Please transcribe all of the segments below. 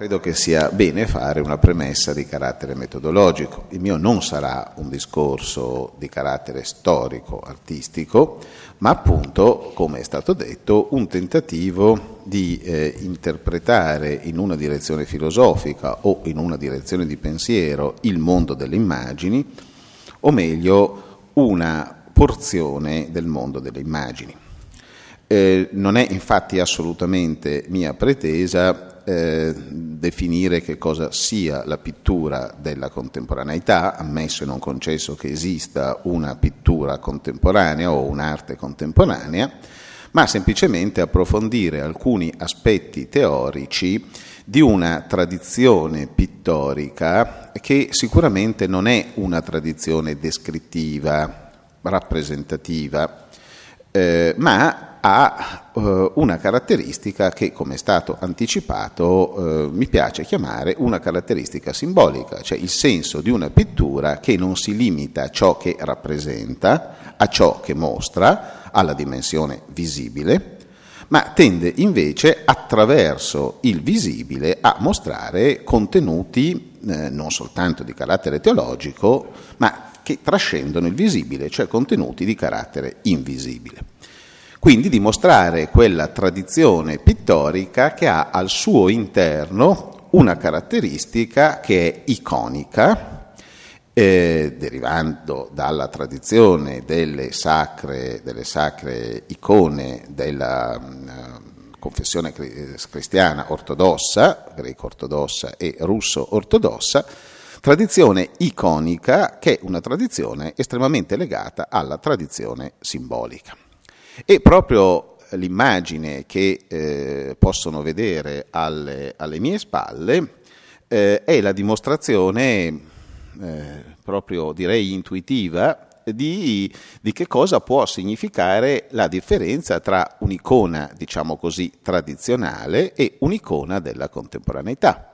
Credo che sia bene fare una premessa di carattere metodologico. Il mio non sarà un discorso di carattere storico, artistico, ma appunto, come è stato detto, un tentativo di eh, interpretare in una direzione filosofica o in una direzione di pensiero il mondo delle immagini, o meglio una porzione del mondo delle immagini. Eh, non è infatti assolutamente mia pretesa eh, definire che cosa sia la pittura della contemporaneità, ammesso e non concesso che esista una pittura contemporanea o un'arte contemporanea, ma semplicemente approfondire alcuni aspetti teorici di una tradizione pittorica che sicuramente non è una tradizione descrittiva, rappresentativa, eh, ma ha eh, una caratteristica che, come è stato anticipato, eh, mi piace chiamare una caratteristica simbolica, cioè il senso di una pittura che non si limita a ciò che rappresenta, a ciò che mostra, alla dimensione visibile, ma tende invece attraverso il visibile a mostrare contenuti eh, non soltanto di carattere teologico, ma che trascendono il visibile, cioè contenuti di carattere invisibile. Quindi dimostrare quella tradizione pittorica che ha al suo interno una caratteristica che è iconica, eh, derivando dalla tradizione delle sacre, delle sacre icone della mm, confessione cristiana ortodossa, greco-ortodossa e russo-ortodossa, Tradizione iconica che è una tradizione estremamente legata alla tradizione simbolica. E proprio l'immagine che eh, possono vedere alle, alle mie spalle eh, è la dimostrazione eh, proprio direi intuitiva di, di, che cosa può significare la differenza tra un'icona, diciamo così, tradizionale e un'icona della contemporaneità.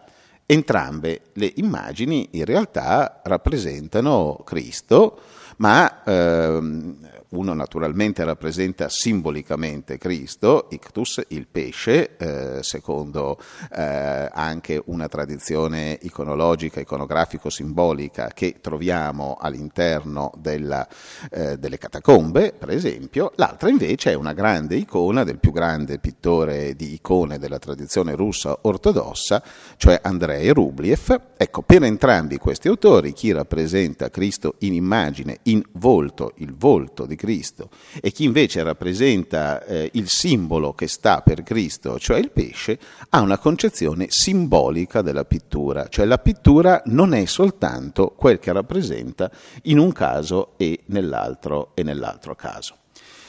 Entrambe le immagini in realtà rappresentano Cristo, ma ehm, uno naturalmente rappresenta simbolicamente Cristo, ictus, il pesce, eh, secondo eh, anche una tradizione iconologica, iconografico-simbolica che troviamo all'interno della, eh, delle catacombe, per esempio. L'altra invece è una grande icona del più grande pittore di icone della tradizione russa ortodossa, cioè Andrei Rubliev. Ecco, per entrambi questi autori, chi rappresenta Cristo in immagine, in volto, il volto di di Cristo e chi invece rappresenta eh, il simbolo che sta per Cristo, cioè il pesce, ha una concezione simbolica della pittura, cioè la pittura non è soltanto quel che rappresenta in un caso e nell'altro, e nell'altro caso.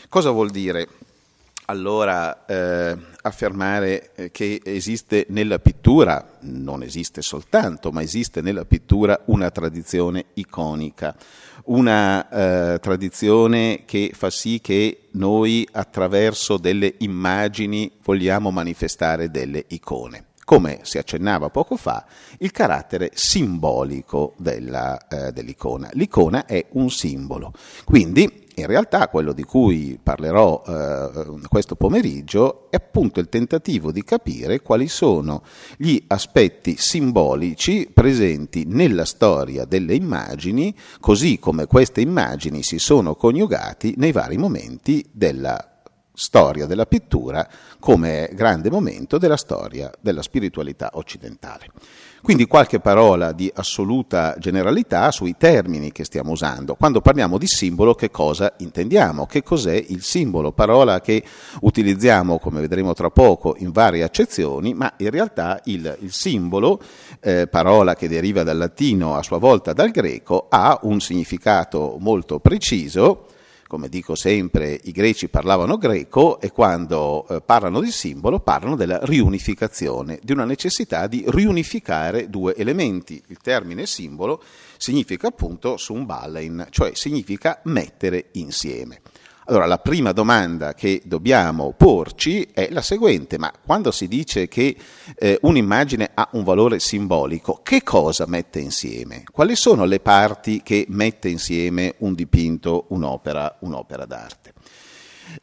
Cosa vuol dire? Allora, eh, affermare eh, che esiste nella pittura, non esiste soltanto, ma esiste nella pittura una tradizione iconica, una eh, tradizione che fa sì che noi attraverso delle immagini vogliamo manifestare delle icone. Come si accennava poco fa, il carattere simbolico della, eh, dell'icona. L'icona è un simbolo, quindi in realtà quello di cui parlerò eh, questo pomeriggio è appunto il tentativo di capire quali sono gli aspetti simbolici presenti nella storia delle immagini, così come queste immagini si sono coniugati nei vari momenti della storia della pittura come grande momento della storia della spiritualità occidentale. Quindi qualche parola di assoluta generalità sui termini che stiamo usando. Quando parliamo di simbolo che cosa intendiamo? Che cos'è il simbolo? Parola che utilizziamo, come vedremo tra poco, in varie accezioni, ma in realtà il, il simbolo, eh, parola che deriva dal latino a sua volta dal greco, ha un significato molto preciso come dico sempre, i greci parlavano greco e quando eh, parlano di simbolo parlano della riunificazione, di una necessità di riunificare due elementi. Il termine simbolo significa appunto su un ballein, cioè significa mettere insieme. Allora la prima domanda che dobbiamo porci è la seguente, ma quando si dice che eh, un'immagine ha un valore simbolico, che cosa mette insieme? Quali sono le parti che mette insieme un dipinto, un'opera, un'opera d'arte?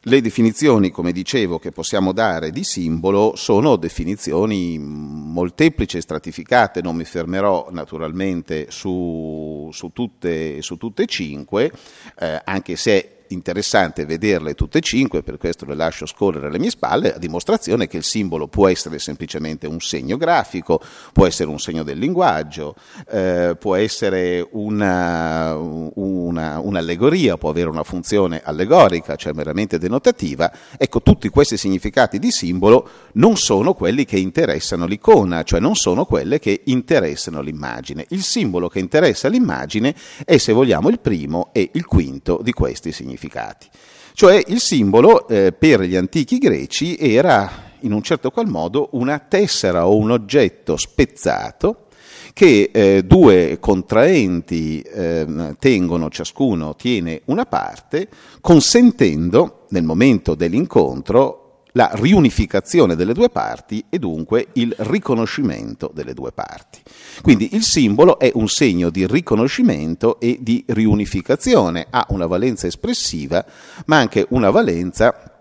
Le definizioni, come dicevo, che possiamo dare di simbolo sono definizioni molteplici e stratificate, non mi fermerò naturalmente su, su, tutte, su tutte, e cinque, eh, anche se è interessante vederle tutte e cinque, per questo le lascio scorrere alle mie spalle, a dimostrazione che il simbolo può essere semplicemente un segno grafico, può essere un segno del linguaggio, eh, può essere una, eh, una, un'allegoria, può avere una funzione allegorica, cioè meramente denotativa. Ecco, tutti questi significati di simbolo non sono quelli che interessano l'icona, cioè non sono quelle che interessano l'immagine. Il simbolo che interessa l'immagine è, se vogliamo, il primo e il quinto di questi significati significati. Cioè il simbolo eh, per gli antichi greci era in un certo qual modo una tessera o un oggetto spezzato che eh, due contraenti eh, tengono, ciascuno tiene una parte, consentendo nel momento dell'incontro la riunificazione delle due parti e dunque il riconoscimento delle due parti. Quindi il simbolo è un segno di riconoscimento e di riunificazione, ha una valenza espressiva ma anche una valenza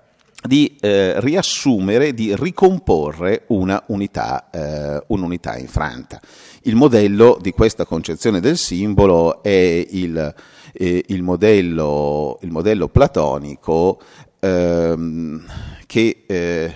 di eh, riassumere, di ricomporre una unità, eh, un'unità infranta. Il modello di questa concezione del simbolo è il, eh, il, modello, il modello, platonico ehm, che eh,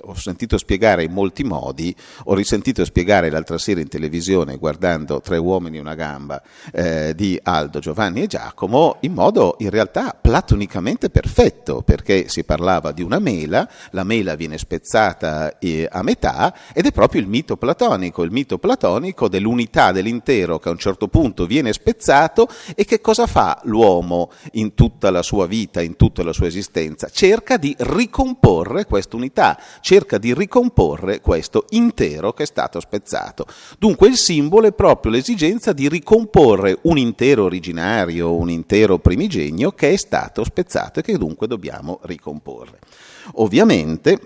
ho sentito spiegare in molti modi, ho risentito spiegare l'altra sera in televisione guardando Tre uomini e una gamba eh, di Aldo, Giovanni e Giacomo in modo in realtà platonicamente perfetto perché si parlava di una mela, la mela viene spezzata eh, a metà ed è proprio il mito platonico, il mito platonico dell'unità dell'intero che a un certo punto viene spezzato e che cosa fa l'uomo in tutta la sua vita, in tutta la sua esistenza? Cerca di ricomporre questa unità cerca di ricomporre questo intero che è stato spezzato. Dunque il simbolo è proprio l'esigenza di ricomporre un intero originario, un intero primigenio che è stato spezzato e che dunque dobbiamo ricomporre. Ovviamente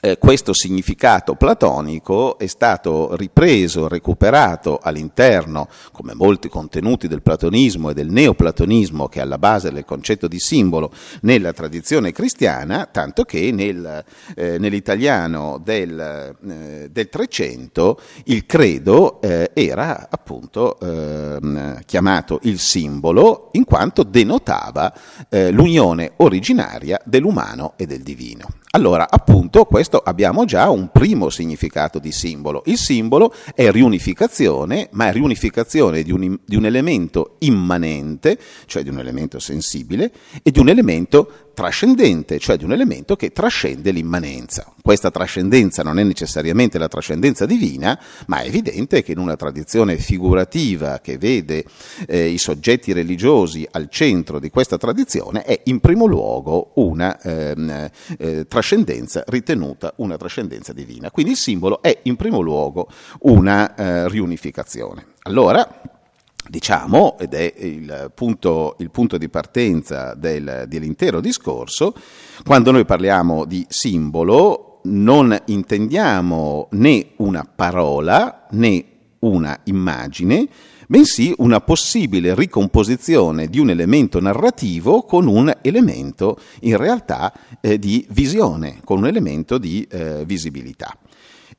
eh, questo significato platonico è stato ripreso, recuperato all'interno, come molti contenuti del platonismo e del neoplatonismo che è alla base del concetto di simbolo, nella tradizione cristiana, tanto che nel, eh, nell'italiano del, eh, del, 300 il credo eh, era appunto ehm, chiamato il simbolo in quanto denotava eh, l'unione originaria dell'umano e del divino. Allora, appunto, questo abbiamo già un primo significato di simbolo. Il simbolo è riunificazione, ma è riunificazione di un, di un elemento immanente, cioè di un elemento sensibile, e di un elemento trascendente, cioè di un elemento che trascende l'immanenza. Questa trascendenza non è necessariamente la trascendenza divina, ma è evidente che in una tradizione figurativa che vede eh, i soggetti religiosi al centro di questa tradizione è in primo luogo una eh, eh, trascendenza ritenuta una trascendenza divina. Quindi il simbolo è in primo luogo una eh, riunificazione. Allora, diciamo, ed è il punto, il punto di partenza del, dell'intero discorso, quando noi parliamo di simbolo non intendiamo né una parola né una immagine, bensì una possibile ricomposizione di un elemento narrativo con un elemento in realtà eh, di visione, con un elemento di eh, visibilità.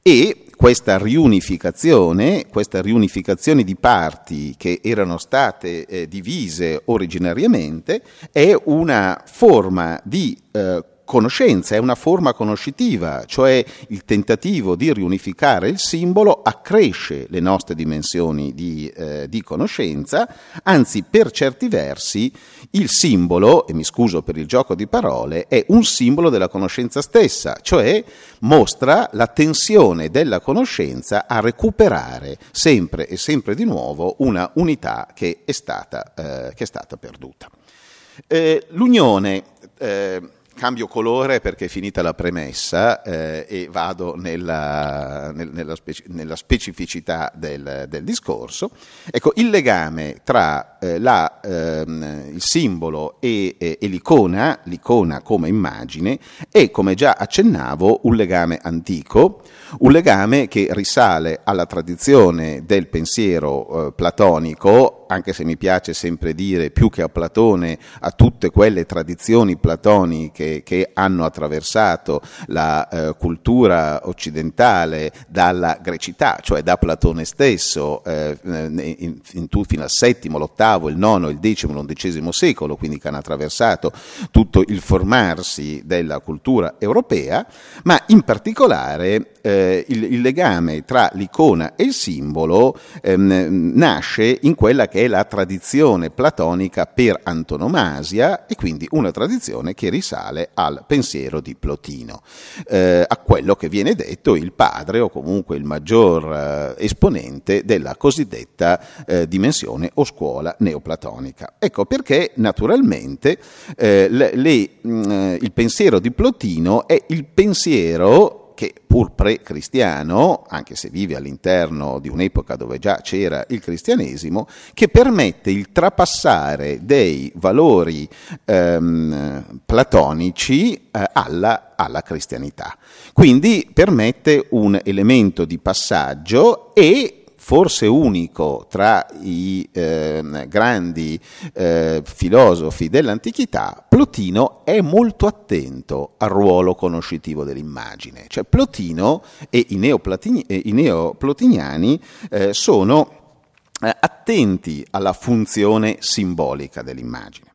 E questa riunificazione, questa riunificazione, di parti che erano state eh, divise originariamente è una forma di eh, conoscenza, è una forma conoscitiva, cioè il tentativo di riunificare il simbolo accresce le nostre dimensioni di, eh, di conoscenza, anzi per certi versi il simbolo, e mi scuso per il gioco di parole, è un simbolo della conoscenza stessa, cioè mostra la tensione della conoscenza a recuperare sempre e sempre di nuovo una unità che è stata, eh, che è stata perduta. Eh, l'unione eh, cambio colore perché è finita la premessa eh, e vado nella, nel, nella, speci- nella specificità del, del, discorso. Ecco, il legame tra eh, la, ehm, il simbolo e, e, e l'icona, l'icona come immagine, è, come già accennavo, un legame antico, un legame che risale alla tradizione del pensiero eh, platonico, anche se mi piace sempre dire più che a Platone, a tutte quelle tradizioni platoniche che hanno attraversato la eh, cultura occidentale dalla grecità, cioè da Platone stesso, eh, eh in, in, fino al VII, l'VIII, il IX, il X, l'undicesimo secolo, quindi che hanno attraversato tutto il formarsi della cultura europea, ma in particolare eh, il, il, legame tra l'icona e il simbolo ehm, nasce in quella che è è la tradizione platonica per antonomasia e quindi una tradizione che risale al pensiero di Plotino, eh, a quello che viene detto il padre o comunque il maggior eh, esponente della cosiddetta eh, dimensione o scuola neoplatonica. Ecco perché naturalmente eh, le, le, mh, mm, eh, il pensiero di Plotino è il pensiero che pur pre-cristiano, anche se vive all'interno di un'epoca dove già c'era il cristianesimo, che permette il trapassare dei valori ehm, platonici eh, alla, alla cristianità. Quindi permette un elemento di passaggio e forse unico tra i eh, grandi eh, filosofi dell'antichità, Plotino è molto attento al ruolo conoscitivo dell'immagine. Cioè Plotino e i, neoplatin- i neoplotiniani eh, sono eh, attenti alla funzione simbolica dell'immagine.